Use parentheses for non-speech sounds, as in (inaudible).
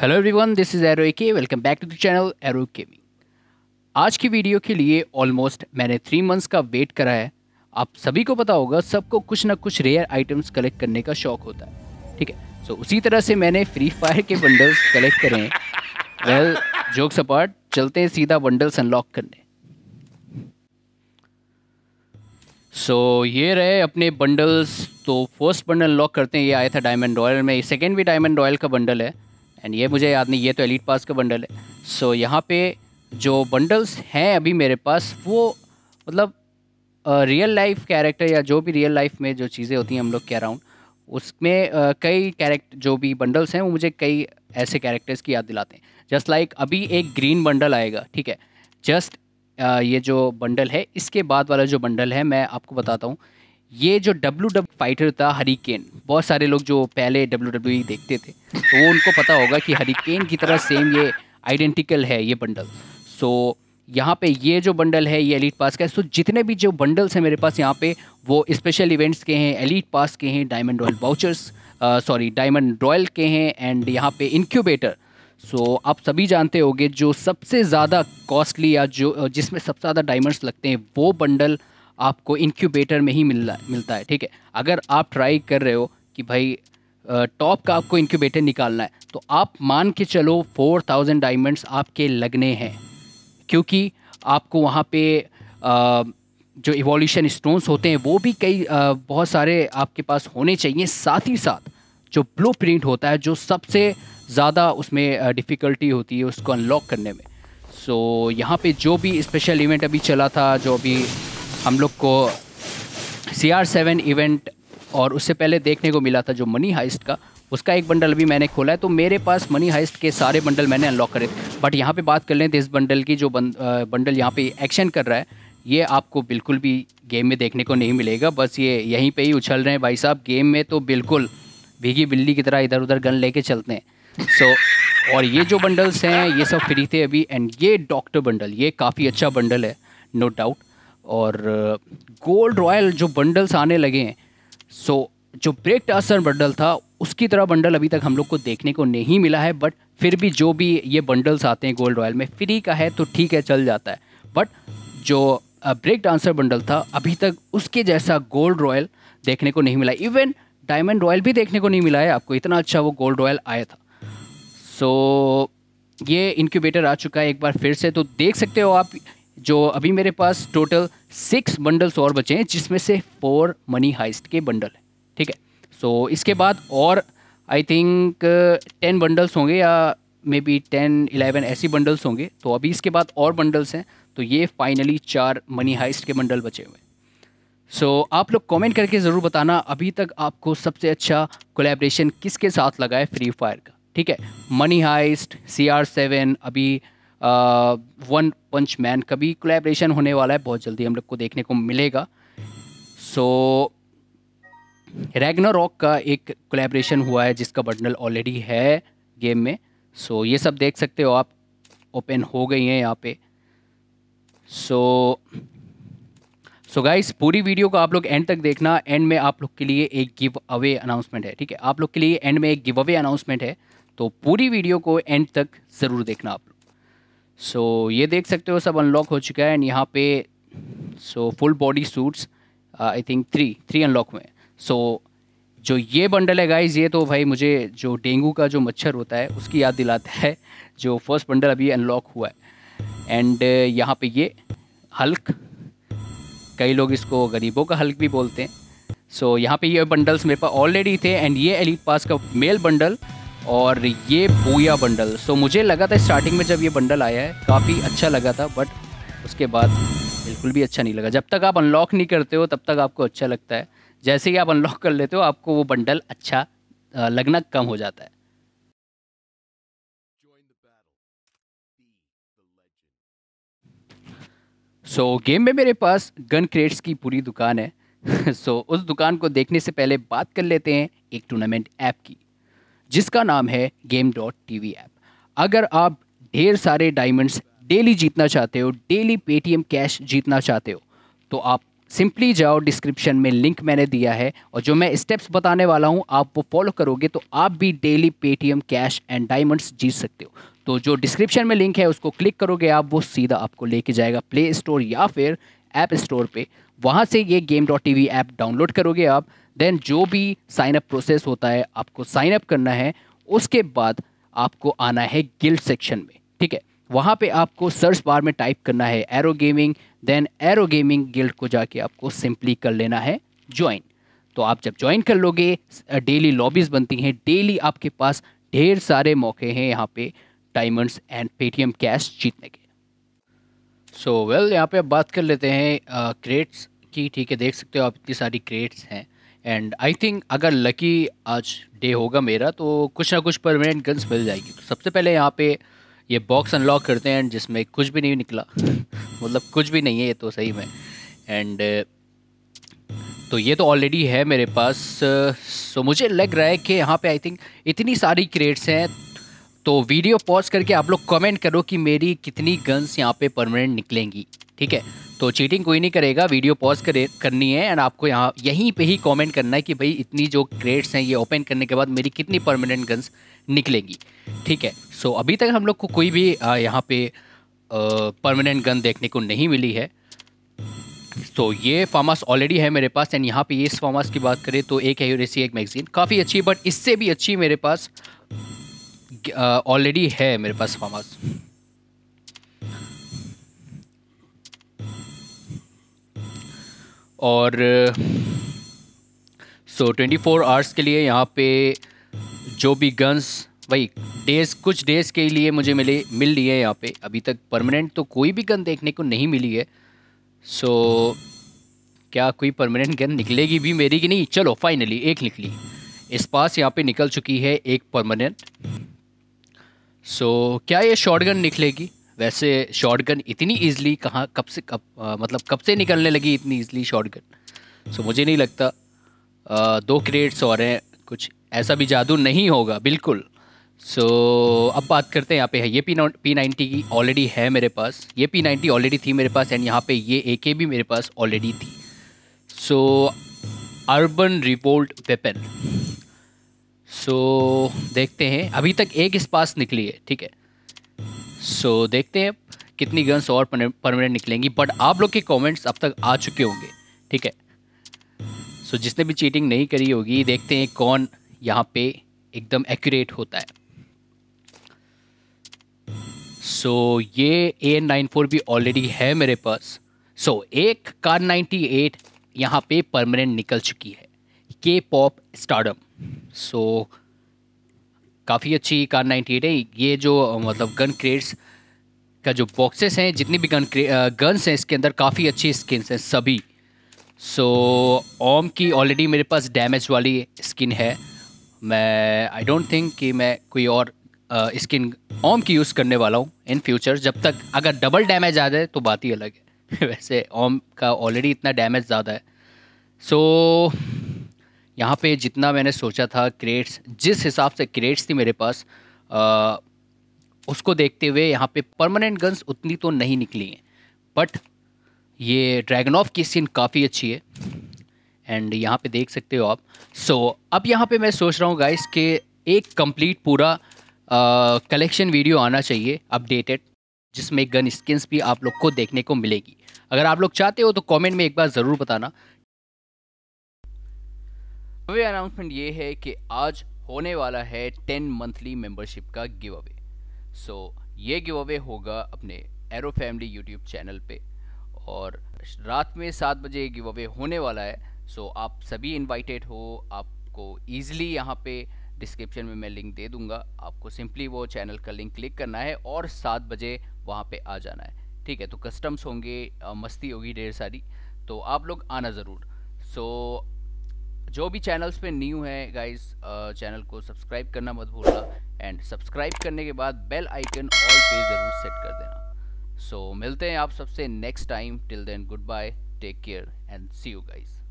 hello everyone this is Arrow K welcome back to the channel Arrow gaming आज की video के लिए almost मैंने थ्री मंथ्स का वेट करा है आप सभी को पता होगा सबको कुछ ना कुछ रेयर आइटम्स कलेक्ट करने का शौक होता है ठीक है सो so, उसी तरह से मैंने फ्री फायर के बंडल्स कलेक्ट करे हैं वेल जोक सपाट चलते हैं सीधा बंडल्स अनलॉक करने सो so, ये रहे अपने बंडल्स तो फर्स्ट बंडल अनलॉक करते हैं ये आया था डायमंड रॉयल में सेकेंड भी डायमंड रॉयल का बंडल है एंड ये मुझे याद नहीं ये तो एलिट पास का बंडल है सो so, यहाँ पे जो बंडल्स हैं अभी मेरे पास वो मतलब रियल लाइफ कैरेक्टर या जो भी रियल लाइफ में जो चीज़ें होती हैं हम लोग के अराउंड उसमें uh, कई कैरेक्टर जो भी बंडल्स हैं वो मुझे कई ऐसे कैरेक्टर्स की याद दिलाते हैं जस्ट लाइक like, अभी एक ग्रीन बंडल आएगा ठीक है जस्ट uh, ये जो बंडल है इसके बाद वाला जो बंडल है मैं आपको बताता हूँ ये जो डब्ल्यू डब्ल्यू फाइटर था हरिकेन बहुत सारे लोग जो पहले डब्ल्यू डब्ल्यू e देखते थे तो वो उनको पता होगा कि हरिकेन की तरह सेम ये आइडेंटिकल है ये बंडल सो so, यहाँ पे ये जो बंडल है ये एलिट पास का है सो so, जितने भी जो बंडल्स हैं मेरे पास यहाँ पे वो स्पेशल इवेंट्स के हैं एलिट पास के हैं diamond royal vouchers sorry diamond royal के हैं एंड यहाँ पे इनक्यूबेटर सो so, आप सभी जानते होंगे जो सबसे ज़्यादा कॉस्टली या जो जिसमें सबसे ज़्यादा डायमंड्स लगते हैं वो बंडल आपको इंक्यूबेटर में ही मिलना मिलता है ठीक है अगर आप ट्राई कर रहे हो कि भाई टॉप का आपको इंक्यूबेटर निकालना है तो आप मान के चलो फोर थाउजेंड डायमंड्स आपके लगने हैं क्योंकि आपको वहाँ पे आ, जो इवोल्यूशन स्टोन्स होते हैं वो भी कई आ, बहुत सारे आपके पास होने चाहिए साथ ही साथ जो ब्लू प्रिंट होता है जो सबसे ज़्यादा उसमें डिफ़िकल्टी होती है उसको अनलॉक करने में सो so, यहाँ पे जो भी स्पेशल इवेंट अभी चला था जो अभी हम लोग को सी आर सेवन इवेंट और उससे पहले देखने को मिला था जो मनी हाइस्ट का उसका एक बंडल भी मैंने खोला है तो मेरे पास मनी हाइस्ट के सारे बंडल मैंने अनलॉक करे बट यहाँ पे बात कर लें तो इस बंडल की जो बंडल यहाँ पे एक्शन कर रहा है ये आपको बिल्कुल भी गेम में देखने को नहीं मिलेगा बस ये यहीं पे ही उछल रहे हैं भाई साहब गेम में तो बिल्कुल भीगी बिल्ली की तरह इधर उधर गन लेके चलते हैं सो so, और ये जो बंडल्स हैं ये सब फ्री थे अभी एंड ये डॉक्टर बंडल ये काफ़ी अच्छा बंडल है नो no डाउट और गोल्ड रॉयल जो बंडल्स आने लगे हैं सो जो ब्रेक टासन बंडल था उसकी तरह बंडल अभी तक हम लोग को देखने को नहीं मिला है बट फिर भी जो भी ये बंडल्स आते हैं गोल्ड रॉयल में फ्री का है तो ठीक है चल जाता है बट जो ब्रेक डांसर बंडल था अभी तक उसके जैसा गोल्ड रॉयल देखने को नहीं मिला इवन डायमंड रॉयल भी देखने को नहीं मिला है आपको इतना अच्छा वो गोल्ड रॉयल आया था सो so, ये इनक्यूबेटर आ चुका है एक बार फिर से तो देख सकते हो आप जो अभी मेरे पास टोटल सिक्स बंडल्स और बचे हैं जिसमें से फोर मनी हाइस्ट के बंडल हैं ठीक है सो so, इसके बाद और आई थिंक टेन बंडल्स होंगे या मे बी टेन इलेवन ऐसी बंडल्स होंगे तो अभी इसके बाद और बंडल्स हैं तो ये फाइनली चार मनी हाइस्ट के बंडल बचे हुए हैं सो so, आप लोग कमेंट करके ज़रूर बताना अभी तक आपको सबसे अच्छा कोलेब्रेशन किसके साथ लगा है फ्री फायर का ठीक है Money Heist C R seven अभी वन पंच मैन का भी कोलेब्रेशन होने वाला है बहुत जल्दी हम लोग को देखने को मिलेगा सो रेगना रॉक का एक कोलेब्रेशन हुआ है जिसका बंडल ऑलरेडी है गेम में सो so, ये सब देख सकते हो आप ओपन हो गई हैं यहाँ पे सो सो गाइस पूरी वीडियो को आप लोग एंड तक देखना एंड में आप लोग के लिए एक गिव अवे अनाउंसमेंट है ठीक है आप लोग के लिए एंड में एक गिव अवे अनाउंसमेंट है तो पूरी वीडियो को एंड तक ज़रूर देखना आप लोग सो so, ये देख सकते हो सब अनलॉक हो चुका है एंड यहाँ पे so full body suits I think three three unlock हुए सो जो ये बंडल है गाइज ये तो भाई मुझे जो डेंगू का जो मच्छर होता है उसकी याद दिलाता है जो फर्स्ट बंडल अभी अनलॉक हुआ है एंड uh, यहाँ पे ये हल्क कई लोग इसको गरीबों का हल्क भी बोलते हैं सो so, यहाँ पे ये बंडल्स मेरे पास ऑलरेडी थे एंड ये एलिट पास का मेल बंडल और ये बूया बंडल सो मुझे लगा था स्टार्टिंग में जब ये बंडल आया है काफ़ी अच्छा लगा था बट उसके बाद बिल्कुल भी अच्छा नहीं लगा जब तक आप अनलॉक नहीं करते हो तब तक आपको अच्छा लगता है जैसे ही आप अनलॉक कर लेते हो आपको वो बंडल अच्छा लगना कम हो जाता है सो so, गेम में मेरे पास गन क्रेट्स की पूरी दुकान है सो (laughs) so, उस दुकान को देखने से पहले बात कर लेते हैं एक टूर्नामेंट ऐप की जिसका नाम है game dot T V app अगर आप ढेर सारे डायमंड्स डेली जीतना चाहते हो डेली पेटीएम कैश जीतना चाहते हो तो आप सिंपली जाओ डिस्क्रिप्शन में लिंक मैंने दिया है और जो मैं स्टेप्स बताने वाला हूँ आप वो फॉलो करोगे तो आप भी daily Paytm cash and diamonds जीत सकते हो तो जो डिस्क्रिप्शन में लिंक है उसको क्लिक करोगे आप वो सीधा आपको लेके जाएगा प्ले स्टोर या फिर ऐप स्टोर पर वहाँ से ये game dot T app download करोगे आप देन जो भी साइन अप प्रोसेस होता है आपको साइन अप करना है उसके बाद आपको आना है गिल्ड सेक्शन में ठीक है वहाँ पे आपको सर्च बार में टाइप करना है Arrow gaming then Arrow gaming guild को जाके आपको सिंपली कर लेना है ज्वाइन तो आप जब ज्वाइन कर लोगे डेली लॉबीज़ बनती हैं डेली आपके पास ढेर सारे मौके हैं यहाँ पे डायमंड्स एंड पेटीएम कैश जीतने के सो so, वेल well, यहाँ पे आप बात कर लेते हैं क्रेट्स uh, की ठीक है देख सकते हो आप इतनी सारी क्रेट्स हैं एंड आई थिंक अगर लकी आज डे होगा मेरा तो कुछ ना कुछ परमानेंट गन्स मिल जाएगी तो सबसे पहले यहाँ पे ये बॉक्स अनलॉक करते हैं एंड जिसमें कुछ भी नहीं निकला (laughs) मतलब कुछ भी नहीं है ये तो सही में एंड uh, तो ये तो ऑलरेडी है मेरे पास सो uh, मुझे लग रहा है कि यहाँ पे आई थिंक इतनी सारी क्रेट्स हैं तो वीडियो पॉज करके आप लोग कमेंट करो कि मेरी कितनी गन्स यहाँ पे परमानेंट निकलेंगी ठीक है तो चीटिंग कोई नहीं करेगा वीडियो पॉज करे करनी है एंड आपको यहाँ यहीं पे ही कमेंट करना है कि भाई इतनी जो क्रेड्स हैं ये ओपन करने के बाद मेरी कितनी परमानेंट गन्स निकलेंगी ठीक है सो so, अभी तक हम लोग को कोई भी आ, यहाँ पे परमानेंट गन देखने को नहीं मिली है तो ये फार्मास ऑलरेडी है मेरे पास एंड यहाँ पे इस फार्मास की बात करें तो एक है यूरेसी एक मैगजीन काफ़ी अच्छी बट इससे भी अच्छी मेरे पास ऑलरेडी है मेरे पास फार्म हाउस और सो ट्वेंटी फोर आवर्स के लिए यहाँ पे जो भी गन्स भाई डेज कुछ डेज के लिए मुझे मिले मिल रही है यहाँ पे अभी तक परमानेंट तो कोई भी गन देखने को नहीं मिली है सो so, क्या कोई परमानेंट गन निकलेगी भी मेरी कि नहीं चलो फाइनली एक निकली इस पास यहाँ पे निकल चुकी है एक परमानेंट सो so, क्या ये शॉटगन निकलेगी वैसे शॉटगन इतनी ईजली कहाँ कब से कब आ, मतलब कब से निकलने लगी इतनी ईजिली शॉटगन सो so, मुझे नहीं लगता आ, दो क्रेट्स और हैं कुछ ऐसा भी जादू नहीं होगा बिल्कुल सो so, अब बात करते हैं यहाँ पे है ये पी पी नाइन्टी की ऑलरेडी है मेरे पास ये पी नाइन्टी ऑलरेडी थी मेरे पास एंड यहाँ पे ये ए के भी मेरे पास ऑलरेडी थी so urban report weapon so so, देखते हैं अभी तक एक स्पास निकली है ठीक है सो so, देखते हैं कितनी गन्स और परमानेंट निकलेंगी बट आप लोग के कमेंट्स अब तक आ चुके होंगे ठीक है सो so, जिसने भी चीटिंग नहीं करी होगी देखते हैं कौन यहाँ पे एकदम एक्यूरेट होता है सो so, ये ए एन नाइन फोर भी ऑलरेडी है मेरे पास सो so, एक कार नाइन्टी एट यहाँ पे परमानेंट निकल चुकी है के पॉप स्टार्डम सो so, काफ़ी अच्छी कार 98 है ये जो मतलब गन क्रेट्स का जो बॉक्सेस हैं जितनी भी गन गन्स हैं इसके अंदर काफ़ी अच्छी स्किन्स हैं सभी सो so, ओम की ऑलरेडी मेरे पास डैमेज वाली स्किन है मैं आई डोंट थिंक कि मैं कोई और स्किन ओम की यूज़ करने वाला हूँ इन फ्यूचर जब तक अगर डबल डैमेज आ जाए तो बात ही अलग है (laughs) वैसे ओम का ऑलरेडी इतना डैमेज ज़्यादा है सो so, यहाँ पे जितना मैंने सोचा था क्रेट्स जिस हिसाब से क्रेट्स थी मेरे पास आ, उसको देखते हुए यहाँ पे परमानेंट गन्स उतनी तो नहीं निकली हैं बट ये ड्रैगन ऑफ की सीन काफ़ी अच्छी है एंड यहाँ पे देख सकते हो आप सो so, अब यहाँ पे मैं सोच रहा हूँ गाइस के एक कंप्लीट पूरा कलेक्शन वीडियो आना चाहिए अपडेटेड जिसमें गन स्किन्स भी आप लोग को देखने को मिलेगी अगर आप लोग चाहते हो तो कमेंट में एक बार ज़रूर बताना अवे अनाउंसमेंट ये है कि आज होने वाला है टेन मंथली मेंबरशिप का गिव अवे सो ये गिव अवे होगा अपने एरो फैमिली यूट्यूब चैनल पे और रात में सात बजे गिव अवे होने वाला है सो आप सभी इनवाइटेड हो आपको ईजिली यहाँ पे डिस्क्रिप्शन में मैं लिंक दे दूंगा आपको सिंपली वो चैनल का लिंक क्लिक करना है और सात बजे वहाँ पे आ जाना है ठीक है तो कस्टम्स होंगे मस्ती होगी ढेर सारी तो आप लोग आना ज़रूर सो so, जो भी चैनल्स पे न्यू है गाइस चैनल को सब्सक्राइब करना मत भूलना एंड सब्सक्राइब करने के बाद बेल आइकन ऑल पे ज़रूर सेट कर देना सो so, मिलते हैं आप सबसे next time till then goodbye take care and see you guys